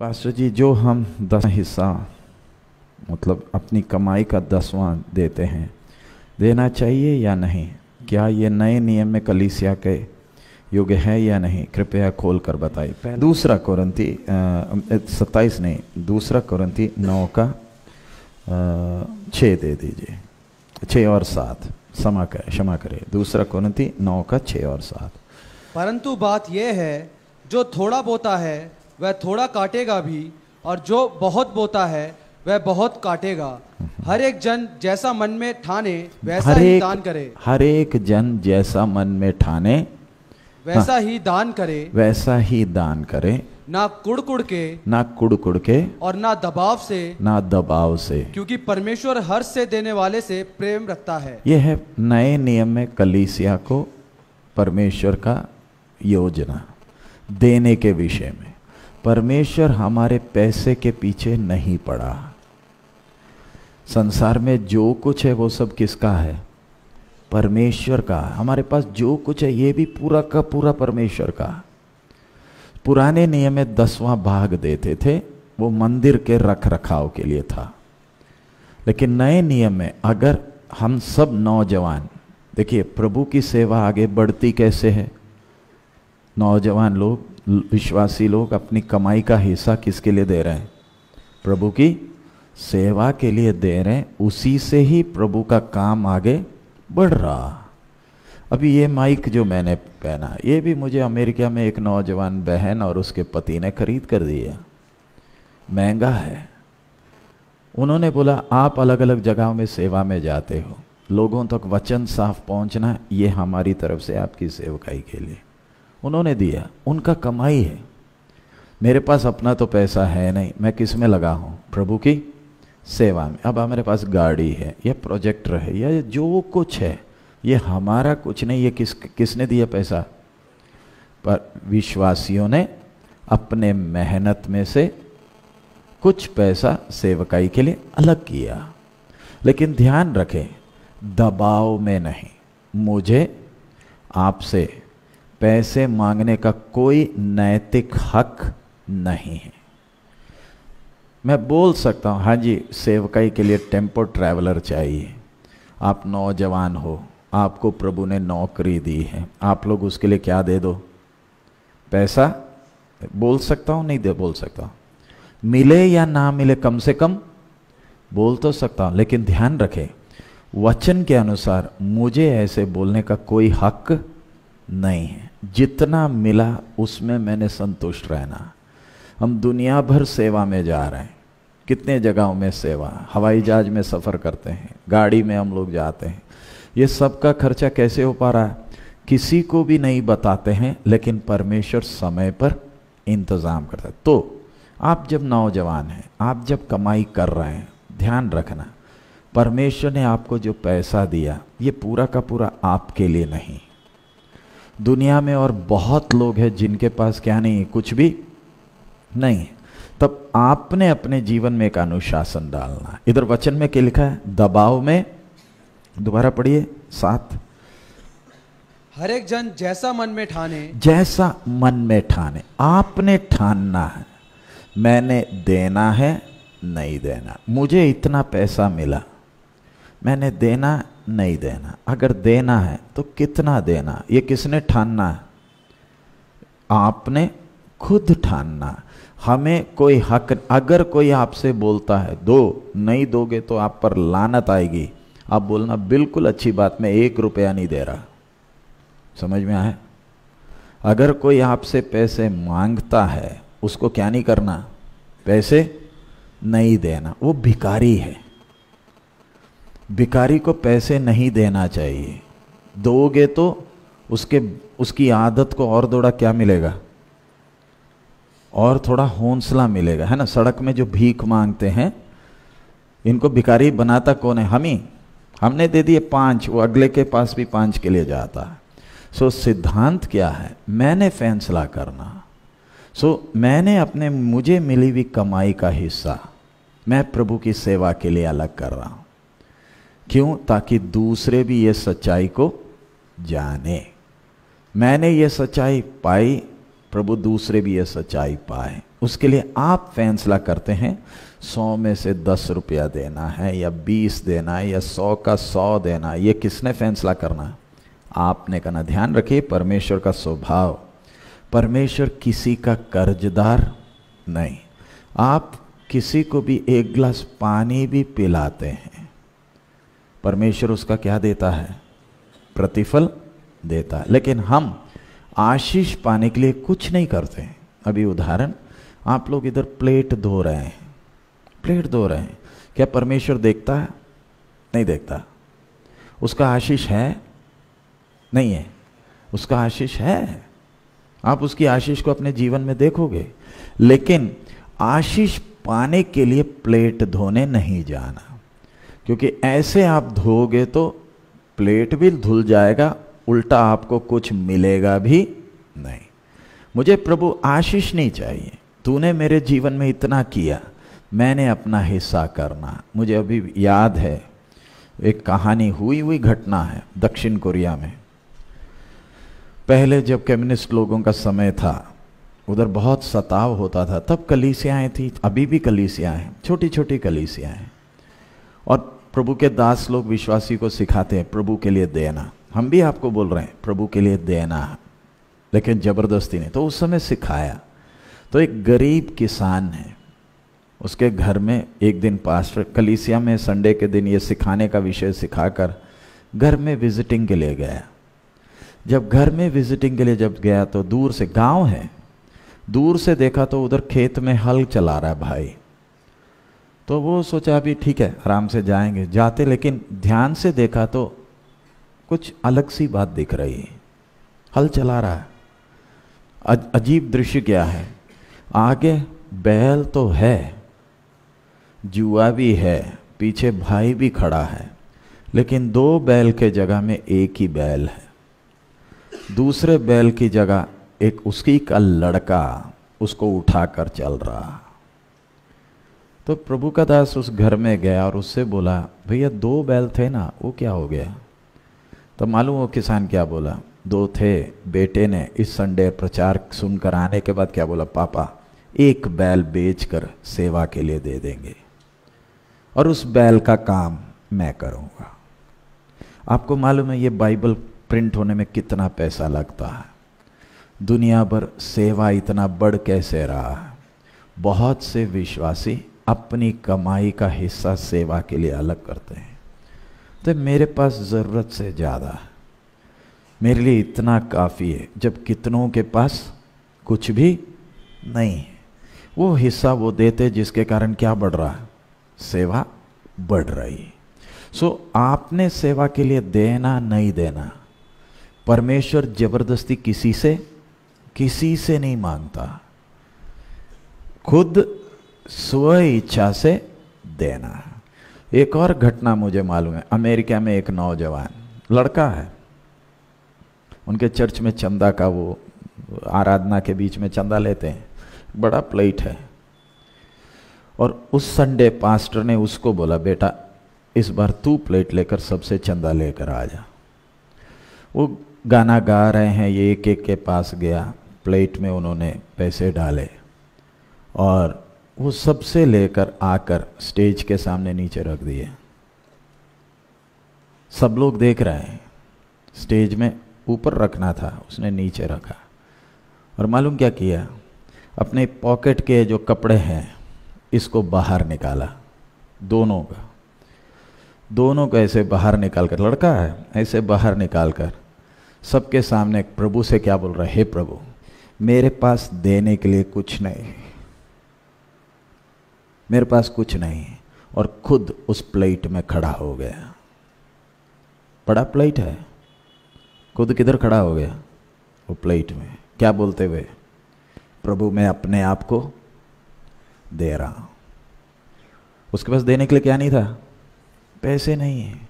Pastor जी जो हम दस हिस्सा मतलब अपनी कमाई का दसवां देते हैं देना चाहिए या नहीं क्या ये नए नियम में कलीसिया के योग्य है या नहीं कृपया खोल कर बताइए दूसरा कोरंती सत्ताईस नहीं दूसरा कोरंती नौ का छः दे दीजिए छः और सात क्षमा कर क्षमा करे दूसरा कोरंती नौ का छः और सात परंतु बात यह है जो थोड़ा बोता है वह थोड़ा काटेगा भी और जो बहुत बोता है वह बहुत काटेगा हर एक जन जैसा मन में ठाने वैसा ही दान करे हर एक जन जैसा मन में ठाने वैसा हाँ। ही दान करे वैसा ही दान करे ना कुड़ कुड़ के ना कुड़ कुड़ के और ना दबाव से ना दबाव से क्योंकि परमेश्वर हर से देने वाले से प्रेम रखता है यह है नए नियम में कलीसिया को परमेश्वर का योजना देने के विषय में परमेश्वर हमारे पैसे के पीछे नहीं पड़ा संसार में जो कुछ है वो सब किसका है परमेश्वर का हमारे पास जो कुछ है ये भी पूरा का पूरा परमेश्वर का पुराने नियम में दसवां भाग देते थे वो मंदिर के रख रखाव के लिए था लेकिन नए नियम में अगर हम सब नौजवान देखिए प्रभु की सेवा आगे बढ़ती कैसे है नौजवान लोग विश्वासी लोग अपनी कमाई का हिस्सा किसके लिए दे रहे हैं प्रभु की सेवा के लिए दे रहे हैं उसी से ही प्रभु का काम आगे बढ़ रहा अभी ये माइक जो मैंने पहना ये भी मुझे अमेरिका में एक नौजवान बहन और उसके पति ने खरीद कर दिया महंगा है उन्होंने बोला आप अलग अलग जगहों में सेवा में जाते हो लोगों तक वचन साफ पहुंचना ये हमारी तरफ से आपकी सेवकाई के लिए उन्होंने दिया उनका कमाई है मेरे पास अपना तो पैसा है नहीं मैं किस में लगा हूँ प्रभु की सेवा में अब हमारे पास गाड़ी है या प्रोजेक्टर है या जो कुछ है ये हमारा कुछ नहीं ये किस किसने दिया पैसा पर विश्वासियों ने अपने मेहनत में से कुछ पैसा सेवकाई के लिए अलग किया लेकिन ध्यान रखें दबाव में नहीं मुझे आपसे पैसे मांगने का कोई नैतिक हक नहीं है मैं बोल सकता हूँ हाँ जी सेवकाई के लिए टेम्पो ट्रैवलर चाहिए आप नौजवान हो आपको प्रभु ने नौकरी दी है आप लोग उसके लिए क्या दे दो पैसा बोल सकता हूँ नहीं दे बोल सकता मिले या ना मिले कम से कम बोल तो सकता हूँ लेकिन ध्यान रखें वचन के अनुसार मुझे ऐसे बोलने का कोई हक नहीं है जितना मिला उसमें मैंने संतुष्ट रहना हम दुनिया भर सेवा में जा रहे हैं कितने जगहों में सेवा हवाई जहाज में सफ़र करते हैं गाड़ी में हम लोग जाते हैं ये सब का खर्चा कैसे हो पा रहा है किसी को भी नहीं बताते हैं लेकिन परमेश्वर समय पर इंतज़ाम करता है तो आप जब नौजवान हैं आप जब कमाई कर रहे हैं ध्यान रखना परमेश्वर ने आपको जो पैसा दिया ये पूरा का पूरा आपके लिए नहीं दुनिया में और बहुत लोग हैं जिनके पास क्या नहीं है कुछ भी नहीं तब आपने अपने जीवन में एक अनुशासन डालना इधर वचन में क्या लिखा है दबाव में दोबारा पढ़िए साथ हर एक जन जैसा मन में ठाने जैसा मन में ठाने आपने ठानना है मैंने देना है नहीं देना मुझे इतना पैसा मिला मैंने देना नहीं देना अगर देना है तो कितना देना ये किसने ठानना है आपने खुद ठानना हमें कोई हक अगर कोई आपसे बोलता है दो नहीं दोगे तो आप पर लानत आएगी आप बोलना बिल्कुल अच्छी बात मैं एक रुपया नहीं दे रहा समझ में आया अगर कोई आपसे पैसे मांगता है उसको क्या नहीं करना पैसे नहीं देना वो भिकारी है भिकारी को पैसे नहीं देना चाहिए दोगे तो उसके उसकी आदत को और थोड़ा क्या मिलेगा और थोड़ा हौसला मिलेगा है ना सड़क में जो भीख मांगते हैं इनको भिकारी बनाता कौन है हम ही हमने दे दिए पांच वो अगले के पास भी पांच के लिए जाता है सो सिद्धांत क्या है मैंने फैसला करना सो मैंने अपने मुझे मिली हुई कमाई का हिस्सा मैं प्रभु की सेवा के लिए अलग कर रहा हूं क्यों ताकि दूसरे भी ये सच्चाई को जाने मैंने ये सच्चाई पाई प्रभु दूसरे भी ये सच्चाई पाए उसके लिए आप फैसला करते हैं सौ में से दस रुपया देना है या बीस देना है या सौ का सौ देना है ये किसने फैसला करना है आपने कहना ध्यान रखिए परमेश्वर का स्वभाव परमेश्वर किसी का कर्जदार नहीं आप किसी को भी एक गिलास पानी भी पिलाते हैं परमेश्वर उसका क्या देता है प्रतिफल देता है लेकिन हम आशीष पाने के लिए कुछ नहीं करते हैं अभी उदाहरण आप लोग इधर प्लेट धो रहे हैं प्लेट धो रहे हैं क्या परमेश्वर देखता है नहीं देखता उसका आशीष है नहीं है उसका आशीष है आप उसकी आशीष को अपने जीवन में देखोगे लेकिन आशीष पाने के लिए प्लेट धोने नहीं जाना क्योंकि ऐसे आप धोगे तो प्लेट भी धुल जाएगा उल्टा आपको कुछ मिलेगा भी नहीं मुझे प्रभु आशीष नहीं चाहिए तूने मेरे जीवन में इतना किया मैंने अपना हिस्सा करना मुझे अभी याद है एक कहानी हुई हुई घटना है दक्षिण कोरिया में पहले जब कम्युनिस्ट लोगों का समय था उधर बहुत सताव होता था तब कलीसियाएं थी अभी भी कलीसियाँ हैं छोटी छोटी कलीसियाँ हैं और प्रभु के दास लोग विश्वासी को सिखाते हैं प्रभु के लिए देना हम भी आपको बोल रहे हैं प्रभु के लिए देना लेकिन जबरदस्ती नहीं तो उस समय सिखाया तो एक गरीब किसान है उसके घर में एक दिन पास्टर कलीसिया में संडे के दिन ये सिखाने का विषय सिखाकर घर में विजिटिंग के लिए गया जब घर में विजिटिंग के लिए जब गया तो दूर से गांव है दूर से देखा तो उधर खेत में हल चला रहा है भाई तो वो सोचा अभी ठीक है आराम से जाएंगे जाते लेकिन ध्यान से देखा तो कुछ अलग सी बात दिख रही है हल चला रहा है अजीब दृश्य क्या है आगे बैल तो है जुआ भी है पीछे भाई भी खड़ा है लेकिन दो बैल के जगह में एक ही बैल है दूसरे बैल की जगह एक उसकी का लड़का उसको उठाकर चल रहा तो प्रभु का दास उस घर में गया और उससे बोला भैया दो बैल थे ना वो क्या हो गया तो मालूम वो किसान क्या बोला दो थे बेटे ने इस संडे प्रचार सुनकर आने के बाद क्या बोला पापा एक बैल बेचकर सेवा के लिए दे देंगे और उस बैल का काम मैं करूँगा आपको मालूम है ये बाइबल प्रिंट होने में कितना पैसा लगता है दुनिया भर सेवा इतना बढ़ कैसे रहा है बहुत से विश्वासी अपनी कमाई का हिस्सा सेवा के लिए अलग करते हैं तो मेरे पास ज़रूरत से ज़्यादा मेरे लिए इतना काफ़ी है जब कितनों के पास कुछ भी नहीं है वो हिस्सा वो देते जिसके कारण क्या बढ़ रहा है सेवा बढ़ रही है सो so, आपने सेवा के लिए देना नहीं देना परमेश्वर जबरदस्ती किसी से किसी से नहीं मांगता खुद स्व इच्छा से देना एक और घटना मुझे मालूम है अमेरिका में एक नौजवान लड़का है उनके चर्च में चंदा का वो आराधना के बीच में चंदा लेते हैं बड़ा प्लेट है और उस संडे पास्टर ने उसको बोला बेटा इस बार तू प्लेट लेकर सबसे चंदा लेकर आ जा वो गाना गा रहे हैं ये एक एक के पास गया प्लेट में उन्होंने पैसे डाले और वो सबसे लेकर आकर स्टेज के सामने नीचे रख दिए सब लोग देख रहे हैं स्टेज में ऊपर रखना था उसने नीचे रखा और मालूम क्या किया अपने पॉकेट के जो कपड़े हैं इसको बाहर निकाला दोनों का दोनों को ऐसे बाहर निकाल कर लड़का है ऐसे बाहर निकाल कर सबके सामने प्रभु से क्या बोल रहा है हे प्रभु मेरे पास देने के लिए कुछ नहीं मेरे पास कुछ नहीं और खुद उस प्लेट में खड़ा हो गया बड़ा प्लेट है खुद किधर खड़ा हो गया वो प्लेट में क्या बोलते हुए प्रभु मैं अपने आप को दे रहा हूं उसके पास देने के लिए क्या नहीं था पैसे नहीं है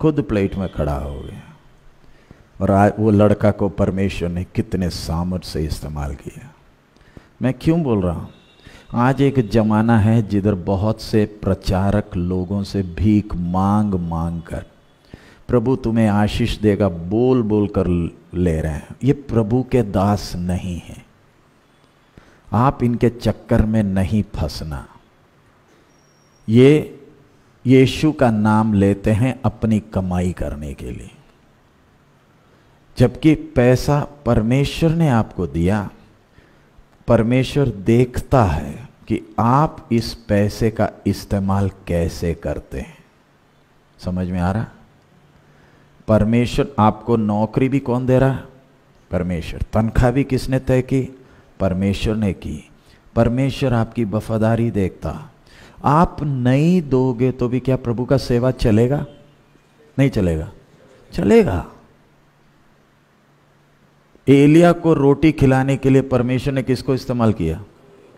खुद प्लेट में खड़ा हो गया और वो लड़का को परमेश्वर ने कितने सामर्थ से इस्तेमाल किया मैं क्यों बोल रहा हूँ आज एक जमाना है जिधर बहुत से प्रचारक लोगों से भीख मांग मांग कर प्रभु तुम्हें आशीष देगा बोल बोल कर ले रहे हैं ये प्रभु के दास नहीं हैं आप इनके चक्कर में नहीं फंसना ये यीशु का नाम लेते हैं अपनी कमाई करने के लिए जबकि पैसा परमेश्वर ने आपको दिया परमेश्वर देखता है कि आप इस पैसे का इस्तेमाल कैसे करते हैं समझ में आ रहा परमेश्वर आपको नौकरी भी कौन दे रहा परमेश्वर तनख्वाह भी किसने तय की परमेश्वर ने की परमेश्वर आपकी वफादारी देखता आप नहीं दोगे तो भी क्या प्रभु का सेवा चलेगा नहीं चलेगा चलेगा एलिया को रोटी खिलाने के लिए परमेश्वर ने किसको इस्तेमाल किया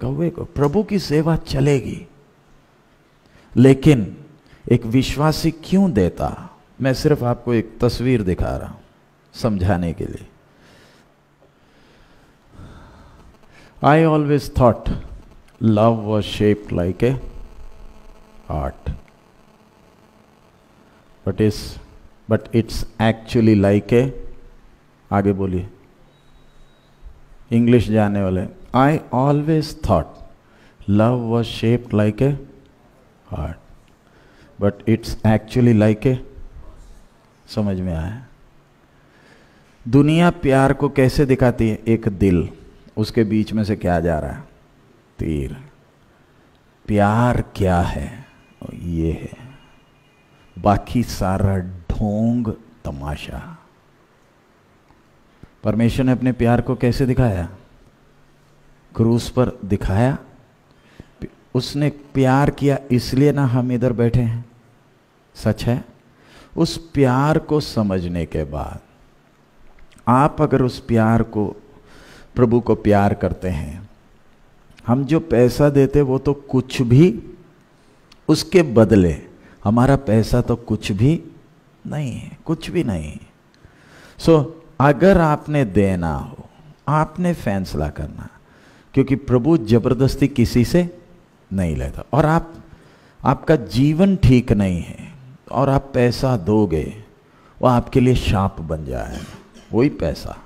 कौवे को प्रभु की सेवा चलेगी लेकिन एक विश्वासी क्यों देता मैं सिर्फ आपको एक तस्वीर दिखा रहा हूं समझाने के लिए I always thought love was shape like a art but is but it's actually like a आगे बोलिए इंग्लिश जाने वाले I always thought love was shaped like a heart but it's actually like a समझ में आया दुनिया प्यार को कैसे दिखाती है एक दिल उसके बीच में से क्या जा रहा है तीर प्यार क्या है ये है बाकी सारा ढोंग तमाशा परमेश्वर ने अपने प्यार को कैसे दिखाया क्रूस पर दिखाया उसने प्यार किया इसलिए ना हम इधर बैठे हैं सच है उस प्यार को समझने के बाद आप अगर उस प्यार को प्रभु को प्यार करते हैं हम जो पैसा देते वो तो कुछ भी उसके बदले हमारा पैसा तो कुछ भी नहीं है कुछ भी नहीं सो so, अगर आपने देना हो आपने फैसला करना क्योंकि प्रभु जबरदस्ती किसी से नहीं लेता और आप आपका जीवन ठीक नहीं है और आप पैसा दोगे वो आपके लिए शाप बन जाए वही पैसा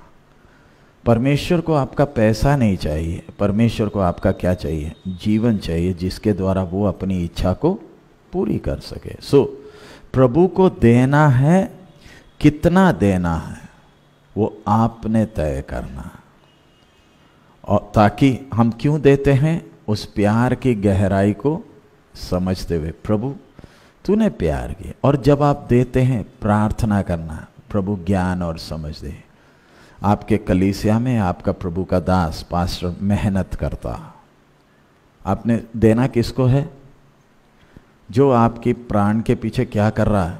परमेश्वर को आपका पैसा नहीं चाहिए परमेश्वर को आपका क्या चाहिए जीवन चाहिए जिसके द्वारा वो अपनी इच्छा को पूरी कर सके सो so, प्रभु को देना है कितना देना है वो आपने तय करना और ताकि हम क्यों देते हैं उस प्यार की गहराई को समझते हुए प्रभु तूने प्यार किया और जब आप देते हैं प्रार्थना करना प्रभु ज्ञान और समझ दे आपके कलीसिया में आपका प्रभु का दास पास्टर मेहनत करता आपने देना किसको है जो आपकी प्राण के पीछे क्या कर रहा है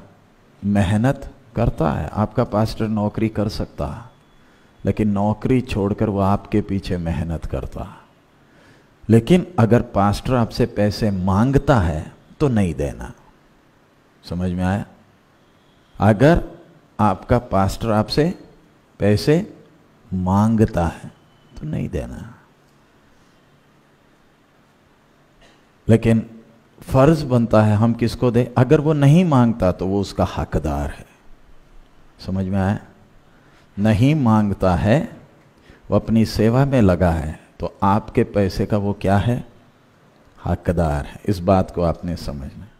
मेहनत करता है आपका पास्टर नौकरी कर सकता है लेकिन नौकरी छोड़कर वह आपके पीछे मेहनत करता लेकिन अगर पास्टर आपसे पैसे मांगता है तो नहीं देना समझ में आया अगर आपका पास्टर आपसे पैसे मांगता है तो नहीं देना लेकिन फर्ज बनता है हम किसको दे अगर वो नहीं मांगता तो वो उसका हकदार है समझ में आया नहीं मांगता है वो अपनी सेवा में लगा है तो आपके पैसे का वो क्या है हकदार है इस बात को आपने समझना